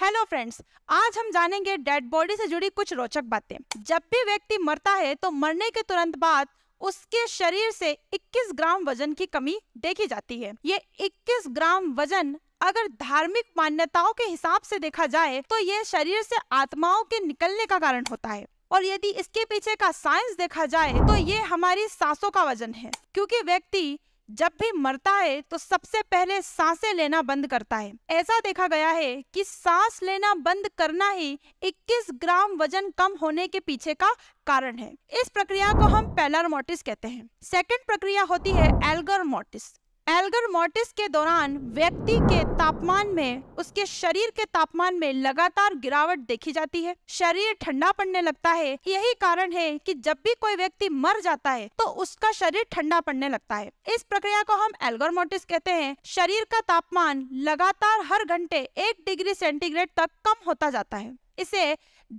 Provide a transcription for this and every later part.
Hello friends आज हम जानेंगे डेड बॉडी से जुड़ी कुछ रोचक बातें जब भी व्यक्ति मरता है तो मरने के तुरंत बाद उसके शरीर से 21 ग्राम वजन की कमी देखी जाती है ये 21 ग्राम वजन अगर धार्मिक मान्यताओं के हिसाब से देखा जाए तो ये शरीर से आत्माओं के निकलने का कारण होता है और यदि इसके पीछे का साइंस देखा जाए तो ये हमारी सांसों का वजन है क्योंकि व्यक्ति जब भी मरता है तो सबसे पहले सांसें लेना बंद करता है ऐसा देखा गया है कि सांस लेना बंद करना ही 21 ग्राम वजन कम होने के पीछे का कारण है इस प्रक्रिया को हम पेलर मोटिस कहते हैं सेकंड प्रक्रिया होती है एल्गर मोटिस एल्गर मोर्टिस के दौरान व्यक्ति के तापमान में उसके शरीर के तापमान में लगातार गिरावट देखी जाती है शरीर ठंडा पड़ने लगता है यही कारण है कि जब भी कोई व्यक्ति मर जाता है तो उसका शरीर ठंडा पड़ने लगता है इस प्रक्रिया को हम एल्गर मोर्टिस कहते हैं शरीर का तापमान लगातार हर घंटे एक डिग्री सेंटीग्रेड तक कम होता जाता है इसे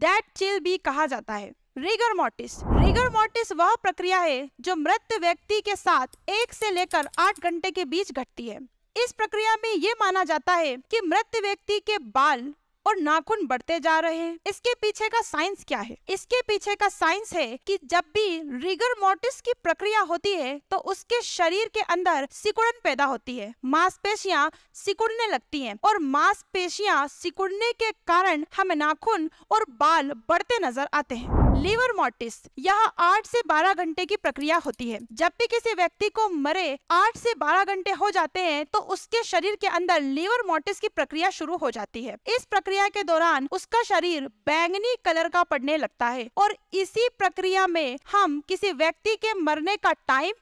डेट चिल भी कहा जाता है रिगर मोर्टिस रिगर मोर्टिस वह प्रक्रिया है जो मृत व्यक्ति के साथ एक से लेकर आठ घंटे के बीच घटती है इस प्रक्रिया में ये माना जाता है कि मृत व्यक्ति के बाल और नाखून बढ़ते जा रहे हैं इसके पीछे का साइंस क्या है इसके पीछे का साइंस है कि जब भी रिगर मोर्टिस की प्रक्रिया होती है तो उसके शरीर के अंदर सिकुड़न पैदा होती है मांसपेशियां सिकुड़ने लगती हैं और मांसपेशियां सिकुड़ने के कारण हमें नाखून और बाल बढ़ते नजर आते हैं हाँ। लीवर मोर्टिस यह आठ से बारह घंटे की प्रक्रिया होती है जब भी किसी व्यक्ति को मरे आठ से बारह घंटे हो जाते हैं तो उसके शरीर के अंदर लीवर मोर्टिस की प्रक्रिया शुरू हो जाती है इस प्रक्रिया के दौरान उसका शरीर बैंगनी कलर का पड़ने लगता है और इसी प्रक्रिया में हम किसी व्यक्ति के मरने का टाइम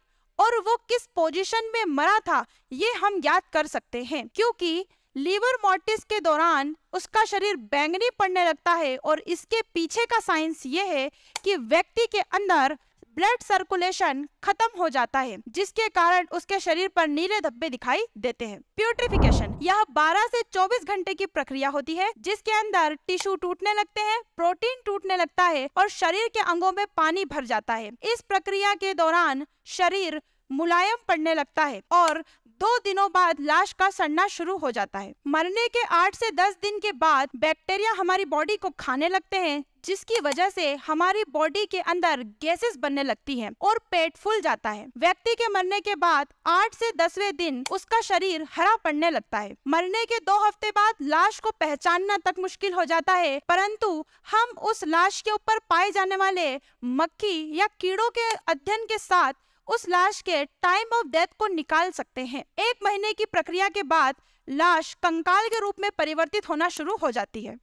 और वो किस पोजीशन में मरा था ये हम याद कर सकते हैं क्योंकि लीवर मोर्टिस के दौरान उसका शरीर बैंगनी पड़ने लगता है और इसके पीछे का साइंस ये है कि व्यक्ति के अंदर ब्लड सर्कुलेशन खत्म हो जाता है जिसके कारण उसके शरीर पर नीले धब्बे दिखाई देते हैं प्यूट्रिफिकेशन यह 12 से 24 घंटे की प्रक्रिया होती है जिसके अंदर टिश्यू टूटने लगते हैं प्रोटीन टूटने लगता है और शरीर के अंगों में पानी भर जाता है इस प्रक्रिया के दौरान शरीर मुलायम पड़ने लगता है और दो दिनों बाद लाश का सड़ना शुरू हो जाता है मरने के आठ से दस दिन के बाद बैक्टीरिया हमारी बॉडी को खाने लगते हैं जिसकी वजह से हमारी बॉडी के अंदर गैसेस बनने लगती हैं और पेट फूल जाता है व्यक्ति के मरने के बाद आठ से दसवें दिन उसका शरीर हरा पड़ने लगता है मरने के दो हफ्ते बाद लाश को पहचानना तक मुश्किल हो जाता है परंतु हम उस लाश के ऊपर पाए जाने वाले मक्खी या कीड़ों के अध्ययन के साथ उस लाश के टाइम ऑफ डेथ को निकाल सकते हैं एक महीने की प्रक्रिया के बाद लाश कंकाल के रूप में परिवर्तित होना शुरू हो जाती है